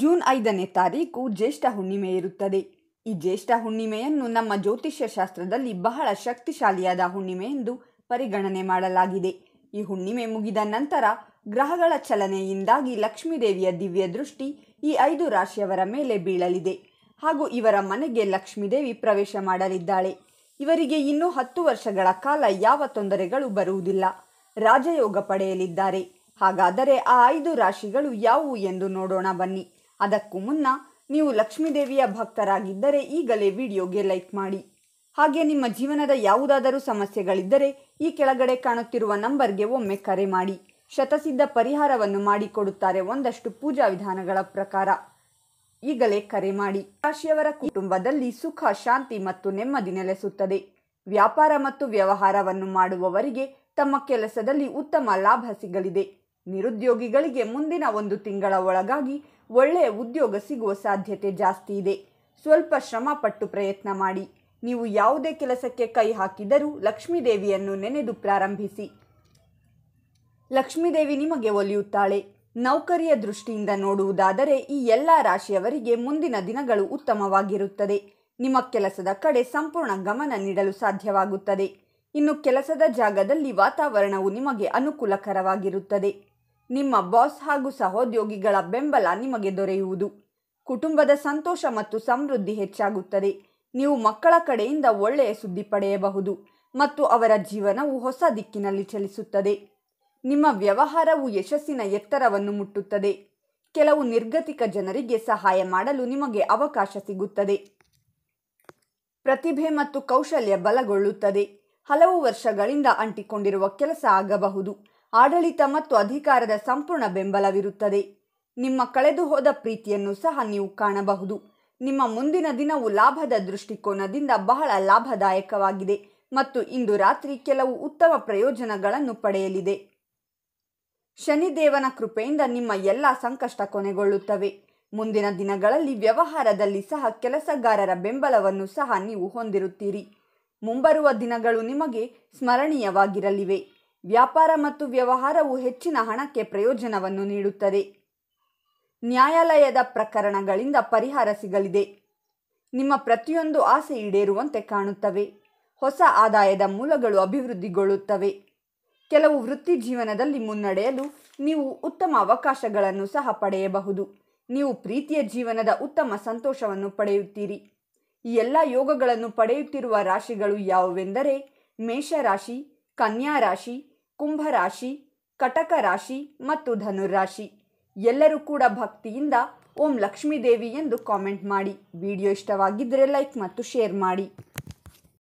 June ಐದನೇ ತಾರೀಕು ಜ್ಯೇಷ್ಠ ಹುಣ್ಣಿಮೆ ಇರುತ್ತದೆ ಈ ಜ್ಯೇಷ್ಠ ಹುಣ್ಣಿಮೆಯನ್ನು ನಮ್ಮ ಜ್ಯೋತಿಷ್ಯ ಶಾಸ್ತ್ರದಲ್ಲಿ ಬಹಳ ಶಕ್ತಿಶಾಲಿಯಾದ ಹುಣ್ಣಿಮೆ ಎಂದು ಪರಿಗಣನೆ ಮಾಡಲಾಗಿದೆ ಈ ಹುಣ್ಣಿಮೆ ಮುಗಿದ ನಂತರ ಗ್ರಹಗಳ ಚಲನೆಯಿಂದಾಗಿ ಲಕ್ಷ್ಮೀದೇವಿಯ ದಿವ್ಯ ದೃಷ್ಟಿ ಈ ಐದು ರಾಶಿಯವರ ಮೇಲೆ ಬೀಳಲಿದೆ ಹಾಗೂ ಇವರ ಮನೆಗೆ ಲಕ್ಷ್ಮೀದೇವಿ ಪ್ರವೇಶ ಮಾಡಲಿದ್ದಾಳೆ ಇವರಿಗೆ ಇನ್ನೂ ಹತ್ತು ವರ್ಷಗಳ ಕಾಲ ಯಾವ ತೊಂದರೆಗಳು ಬರುವುದಿಲ್ಲ ರಾಜಯೋಗ ಪಡೆಯಲಿದ್ದಾರೆ ಹಾಗಾದರೆ ಆ ಐದು ರಾಶಿಗಳು ಯಾವುವು ಎಂದು ನೋಡೋಣ ಬನ್ನಿ ಅದಕ್ಕೂ ಮುನ್ನ ನೀವು ಲಕ್ಷ್ಮೀದೇವಿಯ ಭಕ್ತರಾಗಿದ್ದರೆ ಈಗಲೇ ವಿಡಿಯೋಗೆ ಲೈಕ್ ಮಾಡಿ ಹಾಗೆ ನಿಮ್ಮ ಜೀವನದ ಯಾವುದಾದರೂ ಸಮಸ್ಯೆಗಳಿದ್ದರೆ ಈ ಕೆಳಗಡೆ ಕಾಣುತ್ತಿರುವ ನಂಬರ್ಗೆ ಒಮ್ಮೆ ಕರೆ ಮಾಡಿ ಶತಸಿದ್ಧ ಪರಿಹಾರವನ್ನು ಮಾಡಿಕೊಡುತ್ತಾರೆ ಒಂದಷ್ಟು ಪೂಜಾ ವಿಧಾನಗಳ ಪ್ರಕಾರ ಈಗಲೇ ಕರೆ ಮಾಡಿ ರಾಶಿಯವರ ಕುಟುಂಬದಲ್ಲಿ ಸುಖ ಶಾಂತಿ ಮತ್ತು ನೆಮ್ಮದಿ ನೆಲೆಸುತ್ತದೆ ವ್ಯಾಪಾರ ಮತ್ತು ವ್ಯವಹಾರವನ್ನು ಮಾಡುವವರಿಗೆ ತಮ್ಮ ಕೆಲಸದಲ್ಲಿ ಉತ್ತಮ ಲಾಭ ಸಿಗಲಿದೆ ನಿರುದ್ಯೋಗಿಗಳಿಗೆ ಮುಂದಿನ ಒಂದು ತಿಂಗಳ ಒಳಗಾಗಿ ಒಳ್ಳೆಯ ಉದ್ಯೋಗ ಸಿಗುವ ಸಾಧ್ಯತೆ ಜಾಸ್ತಿ ಇದೆ ಸ್ವಲ್ಪ ಶ್ರಮಪಟ್ಟು ಪ್ರಯತ್ನ ಮಾಡಿ ನೀವು ಯಾವುದೇ ಕೆಲಸಕ್ಕೆ ಕೈ ಹಾಕಿದರೂ ಲಕ್ಷ್ಮೀದೇವಿಯನ್ನು ನೆನೆದು ಪ್ರಾರಂಭಿಸಿ ಲಕ್ಷ್ಮೀದೇವಿ ನಿಮಗೆ ಒಲಿಯುತ್ತಾಳೆ ನೌಕರಿಯ ದೃಷ್ಟಿಯಿಂದ ನೋಡುವುದಾದರೆ ಈ ಎಲ್ಲ ರಾಶಿಯವರಿಗೆ ಮುಂದಿನ ದಿನಗಳು ಉತ್ತಮವಾಗಿರುತ್ತದೆ ನಿಮ್ಮ ಕೆಲಸದ ಕಡೆ ಸಂಪೂರ್ಣ ಗಮನ ನೀಡಲು ಸಾಧ್ಯವಾಗುತ್ತದೆ ಇನ್ನು ಕೆಲಸದ ಜಾಗದಲ್ಲಿ ವಾತಾವರಣವು ನಿಮಗೆ ಅನುಕೂಲಕರವಾಗಿರುತ್ತದೆ ನಿಮ್ಮ ಬಾಸ್ ಹಾಗೂ ಸಹೋದ್ಯೋಗಿಗಳ ಬೆಂಬಲ ನಿಮಗೆ ದೊರೆಯುವುದು ಕುಟುಂಬದ ಸಂತೋಷ ಮತ್ತು ಸಮೃದ್ಧಿ ಹೆಚ್ಚಾಗುತ್ತದೆ ನೀವು ಮಕ್ಕಳ ಕಡೆಯಿಂದ ಒಳ್ಳೆಯ ಸುದ್ದಿ ಪಡೆಯಬಹುದು ಮತ್ತು ಅವರ ಜೀವನವು ಹೊಸ ದಿಕ್ಕಿನಲ್ಲಿ ಚಲಿಸುತ್ತದೆ ನಿಮ್ಮ ವ್ಯವಹಾರವು ಯಶಸ್ಸಿನ ಎತ್ತರವನ್ನು ಮುಟ್ಟುತ್ತದೆ ಕೆಲವು ನಿರ್ಗತಿಕ ಜನರಿಗೆ ಸಹಾಯ ಮಾಡಲು ನಿಮಗೆ ಅವಕಾಶ ಸಿಗುತ್ತದೆ ಪ್ರತಿಭೆ ಮತ್ತು ಕೌಶಲ್ಯ ಬಲಗೊಳ್ಳುತ್ತದೆ ಹಲವು ವರ್ಷಗಳಿಂದ ಅಂಟಿಕೊಂಡಿರುವ ಕೆಲಸ ಆಗಬಹುದು ಆಡಳಿತ ಮತ್ತು ಅಧಿಕಾರದ ಸಂಪೂರ್ಣ ಬೆಂಬಲವಿರುತ್ತದೆ ನಿಮ್ಮ ಕಳೆದುಹೋದ ಪ್ರೀತಿಯನ್ನು ಸಹ ನೀವು ಕಾಣಬಹುದು ನಿಮ್ಮ ಮುಂದಿನ ದಿನವು ಲಾಭದ ದೃಷ್ಟಿಕೋನದಿಂದ ಬಹಳ ಲಾಭದಾಯಕವಾಗಿದೆ ಮತ್ತು ಇಂದು ರಾತ್ರಿ ಕೆಲವು ಉತ್ತಮ ಪ್ರಯೋಜನಗಳನ್ನು ಪಡೆಯಲಿದೆ ಶನಿದೇವನ ಕೃಪೆಯಿಂದ ನಿಮ್ಮ ಎಲ್ಲ ಸಂಕಷ್ಟ ಕೊನೆಗೊಳ್ಳುತ್ತವೆ ಮುಂದಿನ ದಿನಗಳಲ್ಲಿ ವ್ಯವಹಾರದಲ್ಲಿ ಸಹ ಕೆಲಸಗಾರರ ಬೆಂಬಲವನ್ನು ಸಹ ನೀವು ಹೊಂದಿರುತ್ತೀರಿ ಮುಂಬರುವ ದಿನಗಳು ನಿಮಗೆ ಸ್ಮರಣೀಯವಾಗಿರಲಿವೆ ವ್ಯಾಪಾರ ಮತ್ತು ವ್ಯವಹಾರವು ಹೆಚ್ಚಿನ ಹಣಕ್ಕೆ ಪ್ರಯೋಜನವನ್ನು ನೀಡುತ್ತದೆ ನ್ಯಾಯಾಲಯದ ಪ್ರಕರಣಗಳಿಂದ ಪರಿಹಾರ ಸಿಗಲಿದೆ ನಿಮ್ಮ ಪ್ರತಿಯೊಂದು ಆಸೆ ಈಡೇರುವಂತೆ ಕಾಣುತ್ತವೆ ಹೊಸ ಆದಾಯದ ಮೂಲಗಳು ಅಭಿವೃದ್ಧಿಗೊಳ್ಳುತ್ತವೆ ಕೆಲವು ವೃತ್ತಿ ಜೀವನದಲ್ಲಿ ಮುನ್ನಡೆಯಲು ನೀವು ಉತ್ತಮ ಅವಕಾಶಗಳನ್ನು ಸಹ ಪಡೆಯಬಹುದು ನೀವು ಪ್ರೀತಿಯ ಜೀವನದ ಉತ್ತಮ ಸಂತೋಷವನ್ನು ಪಡೆಯುತ್ತೀರಿ ಈ ಎಲ್ಲ ಯೋಗಗಳನ್ನು ಪಡೆಯುತ್ತಿರುವ ರಾಶಿಗಳು ಯಾವುವೆಂದರೆ ಮೇಷರಾಶಿ ಕನ್ಯಾ ರಾಶಿ ಕುಂಭರಾಶಿ ಕಟಕ ರಾಶಿ ಮತ್ತು ಧನುರಾಶಿ ಎಲ್ಲರೂ ಕೂಡ ಭಕ್ತಿಯಿಂದ ಓಂ ಲಕ್ಷ್ಮೀದೇವಿ ಎಂದು ಕಾಮೆಂಟ್ ಮಾಡಿ ವಿಡಿಯೋ ಇಷ್ಟವಾಗಿದ್ದರೆ ಲೈಕ್ ಮತ್ತು ಶೇರ್ ಮಾಡಿ